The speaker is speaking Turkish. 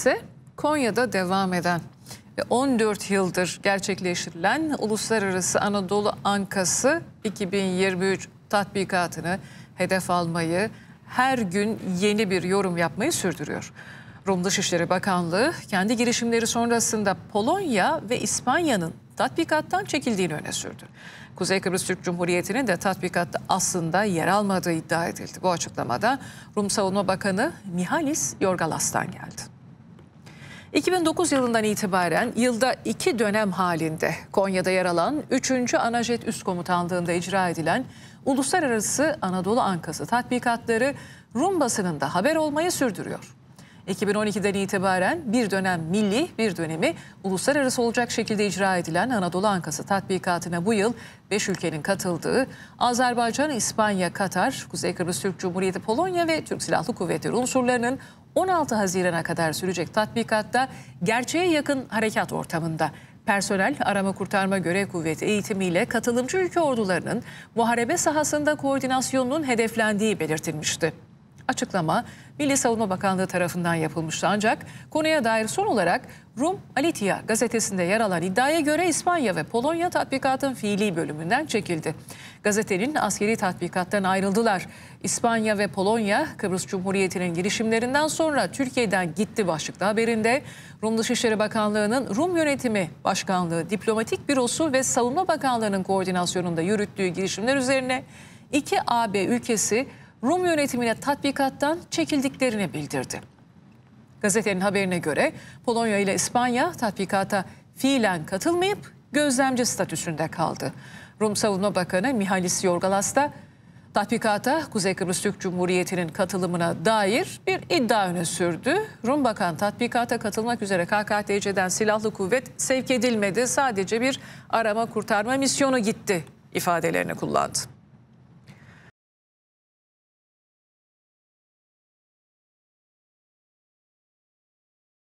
ise Konya'da devam eden ve 14 yıldır gerçekleştirilen Uluslararası Anadolu Ankası 2023 tatbikatını hedef almayı, her gün yeni bir yorum yapmayı sürdürüyor. Rum Dışişleri Bakanlığı kendi girişimleri sonrasında Polonya ve İspanya'nın tatbikattan çekildiğini öne sürdü. Kuzey Kıbrıs Türk Cumhuriyeti'nin de tatbikatta aslında yer almadığı iddia edildi. Bu açıklamada Rum Savunma Bakanı Mihalis Yorgalas'tan geldi. 2009 yılından itibaren yılda iki dönem halinde Konya'da yer alan 3. Anajet Üst Komutanlığı'nda icra edilen Uluslararası Anadolu Ankası tatbikatları Rum basınında haber olmayı sürdürüyor. 2012'den itibaren bir dönem milli bir dönemi uluslararası olacak şekilde icra edilen Anadolu Ankası tatbikatına bu yıl 5 ülkenin katıldığı Azerbaycan, İspanya, Katar, Kuzey Kıbrıs Türk Cumhuriyeti, Polonya ve Türk Silahlı Kuvvetleri unsurlarının 16 Haziran'a kadar sürecek tatbikatta gerçeğe yakın harekat ortamında personel arama kurtarma görev kuvveti eğitimiyle katılımcı ülke ordularının muharebe sahasında koordinasyonunun hedeflendiği belirtilmişti açıklama Milli Savunma Bakanlığı tarafından yapılmıştı. Ancak konuya dair son olarak Rum Alitia gazetesinde yer alan iddiaya göre İspanya ve Polonya tatbikatın fiili bölümünden çekildi. Gazetenin askeri tatbikattan ayrıldılar. İspanya ve Polonya Kıbrıs Cumhuriyeti'nin girişimlerinden sonra Türkiye'den gitti başlıkta haberinde Rum Dışişleri Bakanlığı'nın Rum Yönetimi Başkanlığı, Diplomatik Bürosu ve Savunma Bakanlığı'nın koordinasyonunda yürüttüğü girişimler üzerine iki AB ülkesi Rum yönetimine tatbikattan çekildiklerini bildirdi. Gazetenin haberine göre Polonya ile İspanya tatbikata fiilen katılmayıp gözlemci statüsünde kaldı. Rum Savunma Bakanı Mihalis Yorgalas da tatbikata Kuzey Kıbrıs Türk Cumhuriyeti'nin katılımına dair bir iddia öne sürdü. Rum Bakan tatbikata katılmak üzere KKTC'den silahlı kuvvet sevk edilmedi. Sadece bir arama kurtarma misyonu gitti ifadelerini kullandı.